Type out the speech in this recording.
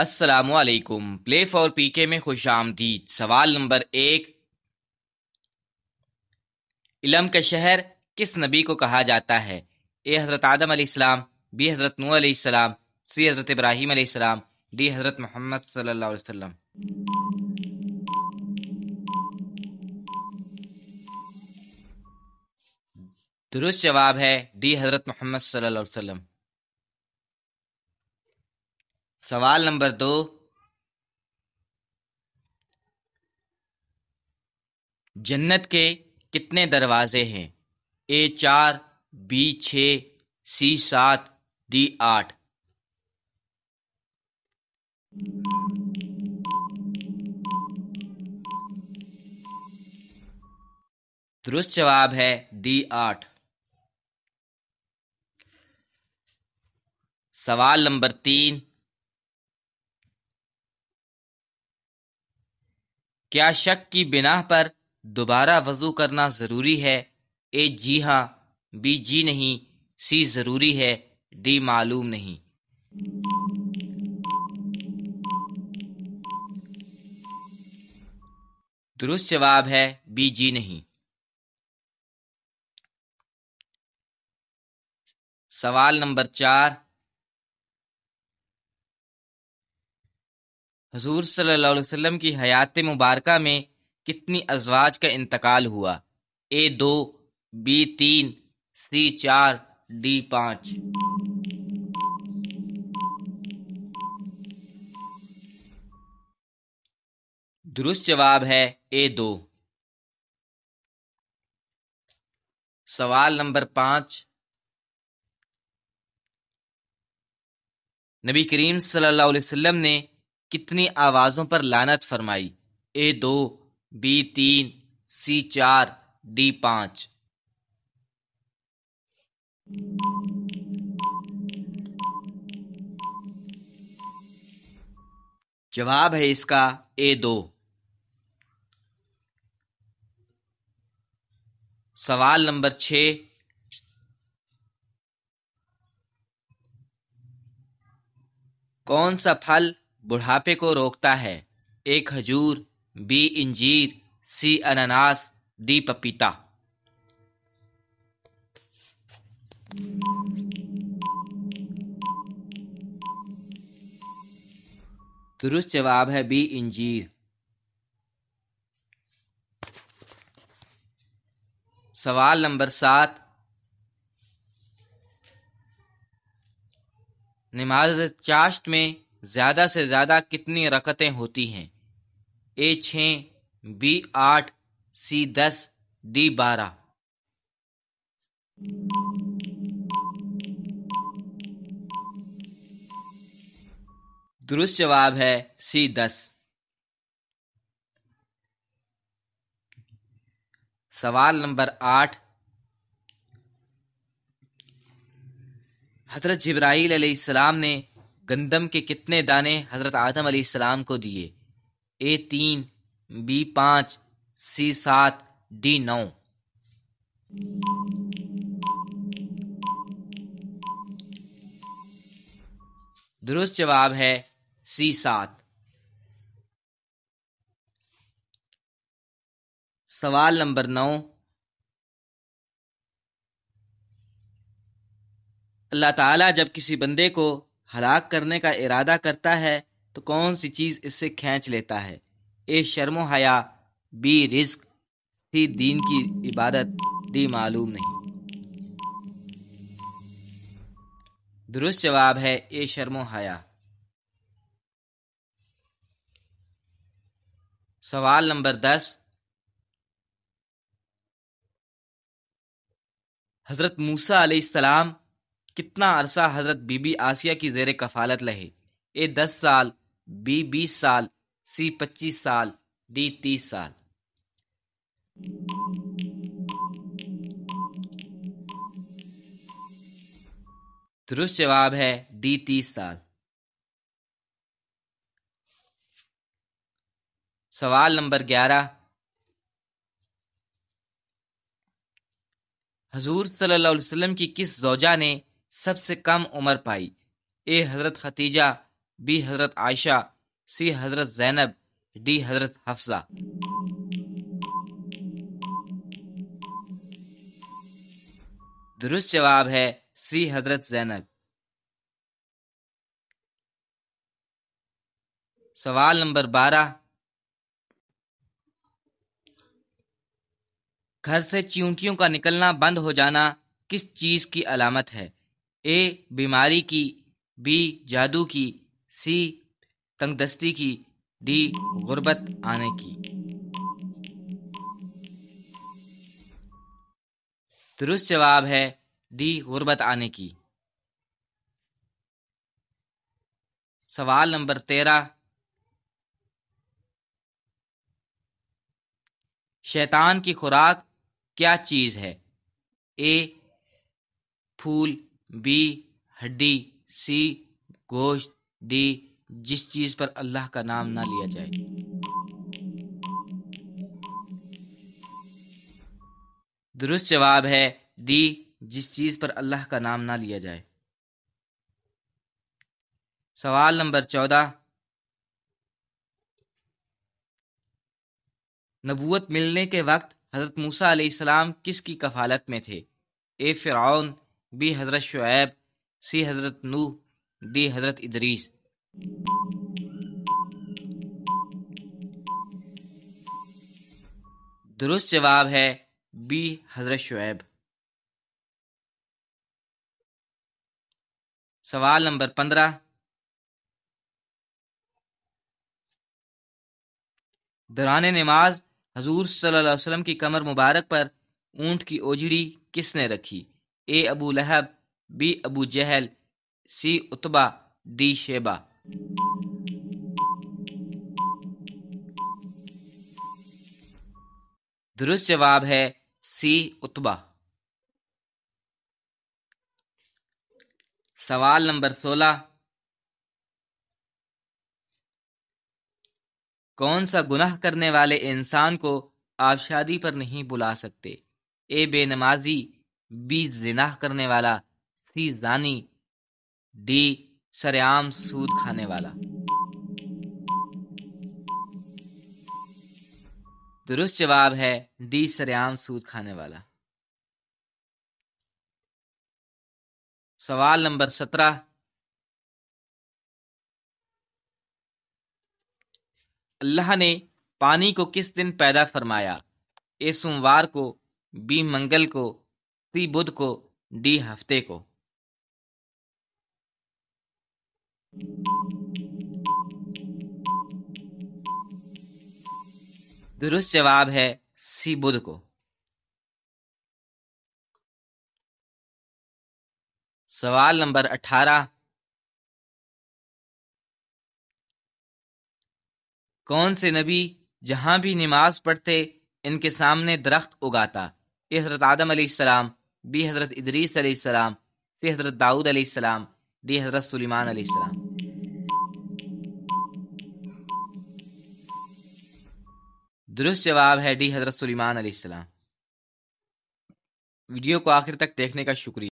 असलकुम play for पीके में खुश आमदी सवाल नंबर एक इलम का शहर किस नबी को कहा जाता है ए हज़रत आदम आसमाम बी हज़रत नू आसमाम सी हज़रत इब्राहिम आसमाम डी हज़रत मोहम्मद सल्ला दुरुस्त जवाब है डी हज़रत मोहम्मद सल्ला सवाल नंबर दो जन्नत के कितने दरवाजे हैं ए चार बी छ सी सात डी आठ दुरुस्त जवाब है डी आठ सवाल नंबर तीन क्या शक की बिना पर दोबारा वज़ू करना ज़रूरी है ए जी हाँ बी जी नहीं सी ज़रूरी है डी मालूम नहीं दुरुस्त जवाब है बी जी नहीं सवाल नंबर चार हजूर सल्लल्लाहु अलैहि की हयात मुबारक में कितनी अजवाज का इंतकाल हुआ ए दो बी तीन सी चार डी पाँच दुरुस्त जवाब है ए दो सवाल नंबर पांच नबी करीम सल्लल्लाहु अलैहि वसल्लम ने कितनी आवाज़ों पर लानत फरमाई ए दो बी तीन सी चार डी पाँच जवाब है इसका ए दो सवाल नंबर छ कौन सा फल बुढ़ापे को रोकता है ए खजूर बी इंजीर सी अनानास डी पपीता दुरुस्त जवाब है बी इंजीर सवाल नंबर सात नमाज चाश्त में ज़्यादा से ज़्यादा कितनी रकतें होती हैं ए छ बी आठ सी दस डी बारह दुरुस्त जवाब है सी दस सवाल नंबर आठ हजरत सलाम ने गंदम के कितने दाने हजरत आदम सलाम को दिए ए तीन बी पांच सी सात डी नौ दुरुस्त जवाब है सी सात सवाल नंबर नौ अल्लाह ताला जब किसी बंदे को हलाक करने का इरादा करता है तो कौन सी चीज़ इससे खींच लेता है ए शर्मो हया बी रिस्क सी दीन की इबादत डी मालूम नहीं दुरुस्त जवाब है ए शर्मो हया सवाल नंबर दस हज़रत मूसा सलाम कितना अरसा हज़रत बीबी आसिया की जेर कफालत रहे ए दस साल बी बीस साल सी पच्चीस साल डी तीस साल दुरुस्त जवाब है डी तीस साल सवाल नंबर ग्यारह हजूर सल्लल्लाहु अलैहि वसल्लम की किस जोजा ने सबसे कम उम्र पाई ए हज़रत खतीजा बी हज़रत आयशा सी हज़रत जैनब डी हज़रत हफ्जा दुरुस्त जवाब है सी हज़रत जैनब सवाल नंबर बारह घर से चींटियों का निकलना बंद हो जाना किस चीज की अलामत है ए बीमारी की बी जादू की सी तंगदस्ती की डी गुर्बत आने की दुरुस्त जवाब है डी गुर्बत आने की सवाल नंबर तेरह शैतान की खुराक क्या चीज है ए फूल बी हड्डी सी गोश्त डी जिस चीज पर अल्लाह का नाम ना लिया जाए दुरुस्त जवाब है डी जिस चीज पर अल्लाह का नाम ना लिया जाए सवाल नंबर चौदह नबूत मिलने के वक्त हज़रत मूसा सलाम किसकी कफालत में थे ए फ़िरौन बी हज़रत शुएब सी हज़रत नू डी हज़रत इदरीस दुरुस्त जवाब है बी हज़रत शुएब सवाल नंबर पंद्रह दौरान नमाज हजूर सल्लल्लाहु अलैहि वसल्लम की कमर मुबारक पर ऊंट की ओजड़ी किसने रखी A Abu Lahab B Abu Jahl C Utba D Shaiba दुरुस्त जवाब है सी उतबा सवाल नंबर सोलह कौन सा गुनाह करने वाले इंसान को आप शादी पर नहीं बुला सकते ए बेनमाजी बी जिनाह करने वाला सी जानी डी सरेआम सूद खाने वाला दुरुस्त जवाब है डी सरेआम सूद खाने वाला सवाल नंबर सत्रह अल्लाह ने पानी को किस दिन पैदा फरमाया ए सोमवार को बी मंगल को पी बुध को डी हफ्ते को दुरुस्त जवाब है सी बुध को सवाल नंबर अठारह कौन से नबी जहां भी नमाज पढ़ते इनके सामने दरख्त उगाता इसरत आदम सलाम बी हज़रत इदरीस सलाम सी हज़रत दाऊद सलाम डी हज़रत सुलेमान सलाम दुरुस्त जवाब है डी हज़रत सुलेमान सलाम वीडियो को आखिर तक देखने का शुक्रिया